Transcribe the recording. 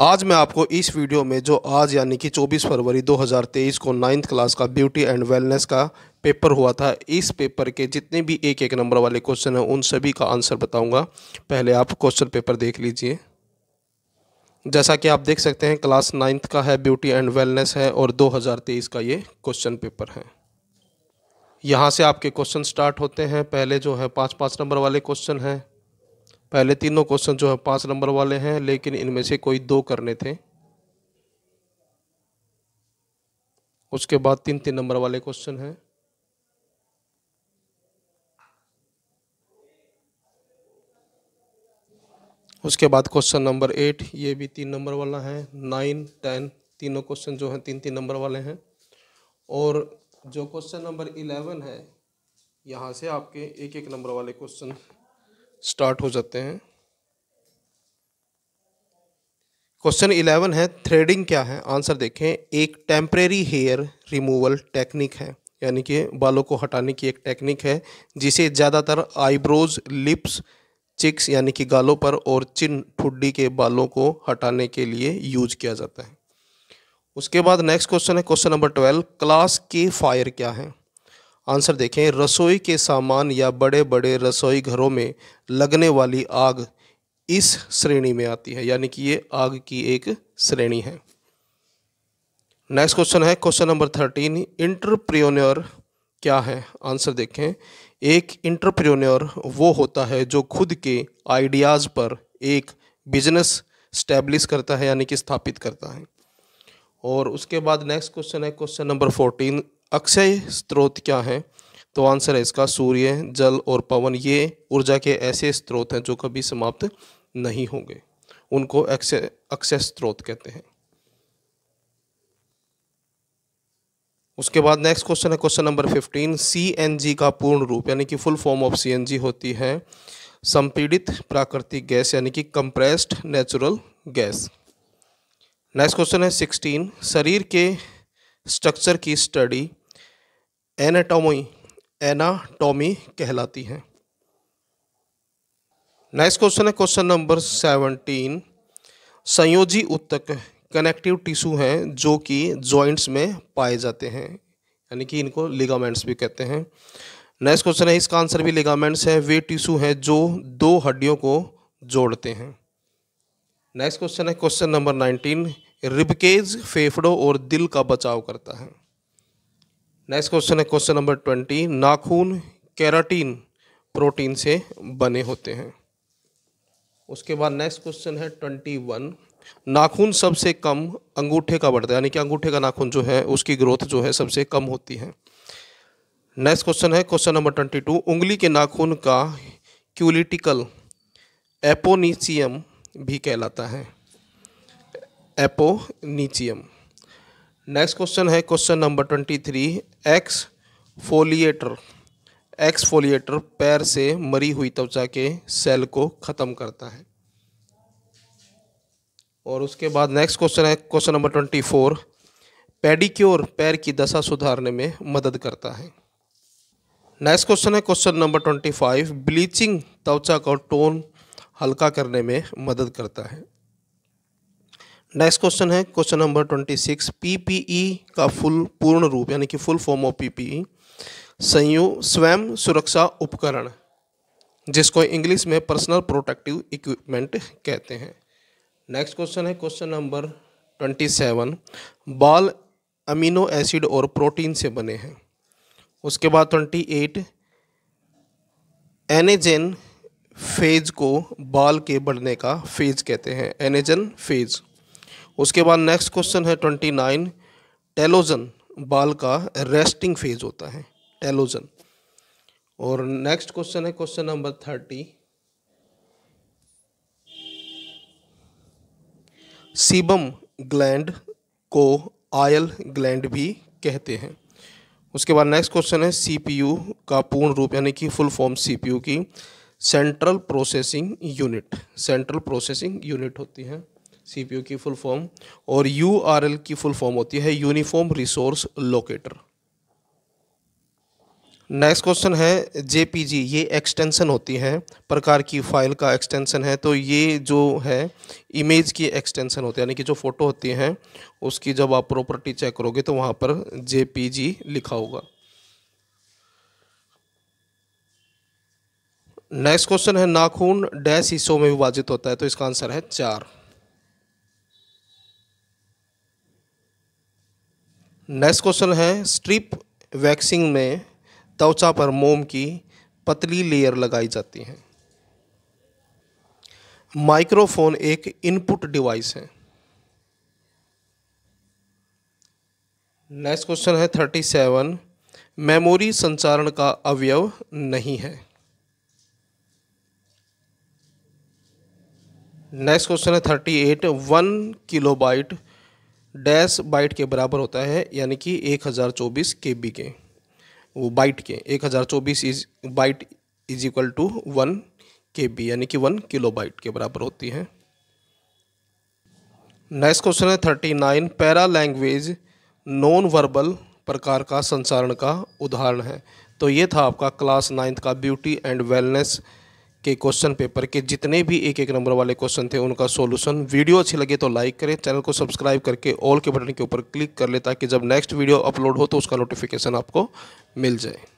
आज मैं आपको इस वीडियो में जो आज यानी कि 24 फरवरी 2023 को नाइन्थ क्लास का ब्यूटी एंड वेलनेस का पेपर हुआ था इस पेपर के जितने भी एक एक नंबर वाले क्वेश्चन हैं उन सभी का आंसर बताऊंगा पहले आप क्वेश्चन पेपर देख लीजिए जैसा कि आप देख सकते हैं क्लास नाइन्थ का है ब्यूटी एंड वेलनेस है और 2023 का ये क्वेश्चन पेपर है यहाँ से आपके क्वेश्चन स्टार्ट होते हैं पहले जो है पाँच पाँच नंबर वाले क्वेश्चन हैं पहले तीनों क्वेश्चन जो है पांच नंबर वाले हैं लेकिन इनमें से कोई दो करने थे उसके बाद तीन तीन नंबर वाले क्वेश्चन हैं उसके बाद क्वेश्चन नंबर एट ये भी तीन नंबर वाला है नाइन टेन तीनों क्वेश्चन जो हैं तीन तीन नंबर वाले हैं और जो क्वेश्चन नंबर इलेवन है यहाँ से आपके एक एक नंबर वाले क्वेश्चन स्टार्ट हो जाते हैं क्वेश्चन इलेवन है थ्रेडिंग क्या है आंसर देखें एक टेम्परेरी हेयर रिमूवल टेक्निक है यानी कि बालों को हटाने की एक टेक्निक है जिसे ज़्यादातर आईब्रोज लिप्स चिक्स यानी कि गालों पर और चिन ठुड्डी के बालों को हटाने के लिए यूज किया जाता है उसके बाद नेक्स्ट क्वेश्चन है क्वेश्चन नंबर ट्वेल्व क्लास के फायर क्या है आंसर देखें रसोई के सामान या बड़े बड़े रसोई घरों में लगने वाली आग इस श्रेणी में आती है यानी कि ये आग की एक श्रेणी है नेक्स्ट क्वेश्चन है क्वेश्चन नंबर थर्टीन इंटरप्रियोन्योर क्या है आंसर देखें एक इंटरप्रियोन्योर वो होता है जो खुद के आइडियाज़ पर एक बिजनेस स्टैब्लिश करता है यानी कि स्थापित करता है और उसके बाद नेक्स्ट क्वेश्चन है क्वेश्चन नंबर फोर्टीन अक्षय स्रोत क्या है तो आंसर है इसका सूर्य जल और पवन ये ऊर्जा के ऐसे स्रोत हैं जो कभी समाप्त नहीं होंगे उनको अक्षय अक्षय स्रोत कहते हैं उसके बाद नेक्स्ट क्वेश्चन है question number fifteen C N G का पूर्ण रूप यानी कि full form of C N G होती है संपीड़ित प्राकृतिक गैस यानी कि compressed natural gas next question है सिक्सटीन शरीर के स्ट्रक्चर की स्टडी एनाटोमी एनाटोमी कहलाती हैं नेक्स्ट क्वेश्चन है क्वेश्चन नंबर सेवनटीन संयोजी उत्तक कनेक्टिव टिश्यू हैं जो कि जॉइंट्स में पाए जाते हैं यानी कि इनको लिगामेंट्स भी कहते हैं नेक्स्ट क्वेश्चन है इसका आंसर भी लिगामेंट्स है वे टिश्यू हैं जो दो हड्डियों को जोड़ते हैं नेक्स्ट क्वेश्चन है क्वेश्चन नंबर नाइनटीन रिबकेज फेफड़ों और दिल का बचाव करता है नेक्स्ट क्वेश्चन है क्वेश्चन नंबर ट्वेंटी नाखून कैराटीन प्रोटीन से बने होते हैं उसके बाद नेक्स्ट क्वेश्चन है ट्वेंटी वन नाखून सबसे कम अंगूठे का बढ़ता है यानी कि अंगूठे का नाखून जो है उसकी ग्रोथ जो है सबसे कम होती है नेक्स्ट क्वेश्चन है क्वेश्चन नंबर ट्वेंटी टू उंगली के नाखून का क्यूलिटिकल एपोनीसियम भी कहलाता है एपोनीचियम नेक्स्ट क्वेश्चन है question number twenty three exfoliator exfoliator पैर से मरी हुई त्वचा के सेल को ख़त्म करता है और उसके बाद नेक्स्ट क्वेश्चन है question number twenty four pedicure पैर की दशा सुधारने में मदद करता है नेक्स्ट क्वेश्चन है question number twenty five bleaching त्वचा का टोन हल्का करने में मदद करता है नेक्स्ट क्वेश्चन है question number twenty six PPE का फुल पूर्ण रूप यानी कि फुल फॉर्म ऑफ पीपीई संयुक्त स्वयं सुरक्षा उपकरण जिसको इंग्लिश में पर्सनल प्रोटेक्टिव इक्विपमेंट कहते हैं नेक्स्ट क्वेश्चन है क्वेश्चन नंबर ट्वेंटी सेवन बाल अमीनो एसिड और प्रोटीन से बने हैं उसके बाद ट्वेंटी एट एनेजेन फेज को बाल के बढ़ने का फेज कहते हैं एनेजन फेज़ उसके बाद नेक्स्ट क्वेश्चन है ट्वेंटी नाइन टेलोजन बाल का रेस्टिंग फेज होता है टेलोजन और नेक्स्ट क्वेश्चन है question number thirty sebum gland को आयल ग्लैंड भी कहते हैं उसके बाद नेक्स्ट क्वेश्चन है सीपीयू का पूर्ण रूप यानी कि फुल फॉर्म सीपीयू की central processing unit central processing unit होती है सी की फुल फॉर्म और यू की फुल फॉर्म होती है uniform resource locator next question है जेपीजी ये एक्सटेंशन होती है प्रकार की फाइल का एक्सटेंशन है तो ये जो है इमेज की एक्सटेंशन होती है यानी कि जो फ़ोटो होती है उसकी जब आप प्रॉपर्टी चेक करोगे तो वहाँ पर जेपीजी लिखा होगा नेक्स्ट क्वेश्चन है नाखून डैश हिस्सों में विभाजित होता है तो इसका आंसर है चार नेक्स्ट क्वेश्चन है स्ट्रिप वैक्सिंग में त्वचा पर मोम की पतली लेयर लगाई जाती है माइक्रोफोन एक इनपुट डिवाइस है नेक्स्ट क्वेश्चन है थर्टी सेवन मेमोरी संचारण का अवयव नहीं है नेक्स्ट क्वेश्चन है thirty eight one kilobyte dash byte के बराबर होता है यानी कि एक हज़ार चौबीस के बी के वो बाइट के एक हज़ार चौबीस is byte is equal to one K B यानी कि वन किलो बाइट के बराबर होती है नेक्स्ट क्वेश्चन है thirty nine paralanguage non verbal प्रकार का संसारण का उदाहरण है तो ये था आपका क्लास नाइन्थ का ब्यूटी एंड वेलनेस के क्वेश्चन पेपर के जितने भी एक एक नंबर वाले क्वेश्चन थे उनका सॉल्यूशन वीडियो अच्छी लगे तो लाइक करें चैनल को सब्सक्राइब करके ऑल के बटन के ऊपर क्लिक कर ले ताकि जब नेक्स्ट वीडियो अपलोड हो तो उसका नोटिफिकेशन आपको मिल जाए